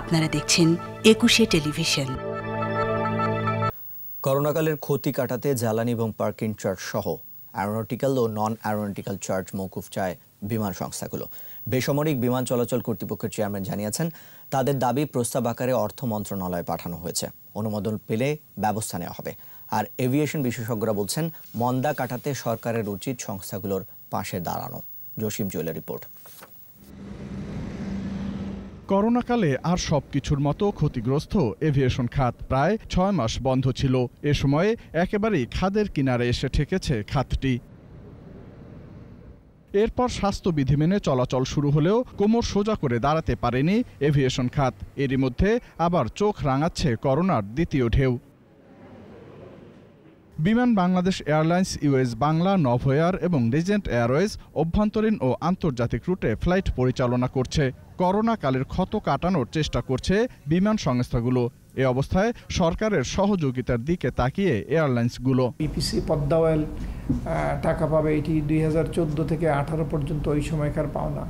আপনারা দেখছেন একুশে টেলিভিশন করোনাকালের ক্ষতি কাটাতে জ্বালানি এবং পার্কিং চার্জ সহ অ্যারোনটিক্যাল ও নন অ্যারোনটিক্যাল চার্জ মৌকুফ চায় বিমান সংস্থাগুলো বেসামরিক বিমান চলাচল কর্তৃপক্ষের চেয়ারম্যান জানিয়েছেন তাদের দাবি প্রস্তাব আকারে অর্থ মন্ত্রণালয়ে পাঠানো হয়েছে অনুমোদন পেলে ব্যবস্থা নেওয়া হবে আর এভিয়েশন বিশেষজ্ঞরা বলছেন মন্দা কাটাতে সরকারের উচিত সংস্থাগুলোর পাশে দাঁড়ানো জসিম জুয়েলের রিপোর্ট করোনাকালে আর সব কিছুর মতো ক্ষতিগ্রস্ত এভিয়েশন খাত প্রায় ছয় মাস বন্ধ ছিল এ সময়ে একেবারেই খাদের কিনারে এসে ঠেকেছে খাতটি এরপর স্বাস্থ্যবিধি মেনে চলাচল শুরু হলেও কোমর সোজা করে দাঁড়াতে পারেনি এভিয়েশন খাত এরই মধ্যে আবার চোখ রাঙাচ্ছে করোনার দ্বিতীয় ঢেউ Biman Bangladesh airlines US Bangla Novoair এবং রিজেন্ট এয়ারওয়েজ অভ্যন্তরীণ ও আন্তর্জাতিক রুটে ফ্লাইট পরিচালনা করছে করোনাকালের ক্ষত কাটানোর চেষ্টা করছে বিমান সংস্থাগুলো এ অবস্থায় সরকারের সহযোগিতার দিকে তাকিয়ে এয়ারলাইন্সগুলো পিপিসি পদ্মা টাকা পাবে এটি দুই থেকে আঠারো পর্যন্ত ওই সময়কার পাওনা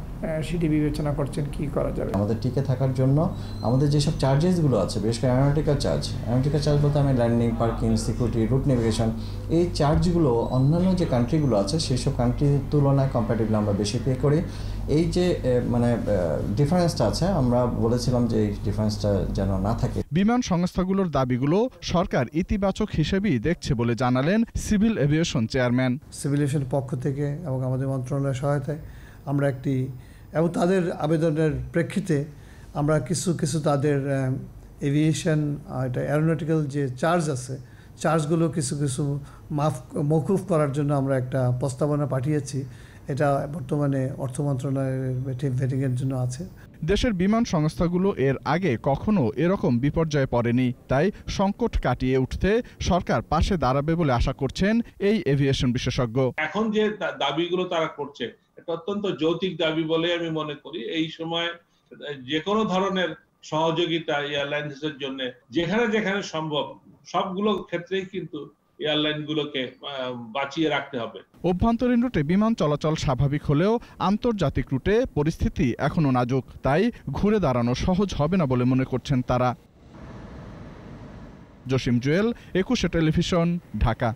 সেটি বিবেচনা করছেন কি করা যাবে আমাদের টিকে থাকার জন্য আমাদের যেসব চার্জেসগুলো আছে বিশেষ করে অ্যারোনাটিক্যাল চার্জ অ্যারোনাটিক্যাল চার্জ বলতে আমি landing parking security route navigation এই চার্জগুলো অন্যান্য যে কান্ট্রিগুলো আছে সেসব কান্ট্রির তুলনায় কম্পারেটিভলি আমরা বেশি পে করি এই যে মানে ডিফারেন্সটা আছে আমরা বলেছিলাম যে এই ডিফারেন্সটা যেন না থাকে বিমা বিমান সংস্থাগুলোর দাবিগুলো সরকার ইতিবাচক হিসেবেই দেখছে বলে জানালেন সিভিল এভিয়েশন চেয়ারম্যান সিভিল এভিয়েশনের পক্ষ থেকে এবং আমাদের মন্ত্রণালয়ের সহায়তায় আমরা একটি এবং তাদের আবেদনের প্রেক্ষিতে আমরা কিছু কিছু তাদের এভিয়েশন এটা অ্যারোনটিক্যাল যে চার্জ আছে চার্জগুলো কিছু কিছু মাফ মকুফ করার জন্য আমরা একটা প্রস্তাবনা পাঠিয়েছি এটা বর্তমানে অর্থ মন্ত্রণালয়ের ভেটিংয়ের জন্য আছে দেশের বিমান সংস্থাগুলো এর আগে কখনো এরকম বিপর্যয়ে পড়েনি তাই সংকট কাটিয়ে উঠতে সরকার পাশে দাঁড়াবে বলে আশা করছেন এই এভিয়েশন বিশেষজ্ঞ এখন যে দাবিগুলো তারা করছে এটা অত্যন্ত যৌতিক দাবি বলে আমি মনে করি এই সময় যে কোনো ধরনের সহযোগিতা এয়ারলাইন্সের জন্য যেখানে যেখানে সম্ভব সবগুলো ক্ষেত্রেই কিন্তু এয়ারলাইনগুলোকে বাঁচিয়ে রাখতে হবে অভ্যন্তরীণ রুটে বিমান চলাচল স্বাভাবিক হলেও আন্তর্জাতিক রুটে পরিস্থিতি এখনও নাজুক তাই ঘুরে দাঁড়ানো সহজ হবে না বলে মনে করছেন তারা জসিম জুয়েল একুশে টেলিভিশন ঢাকা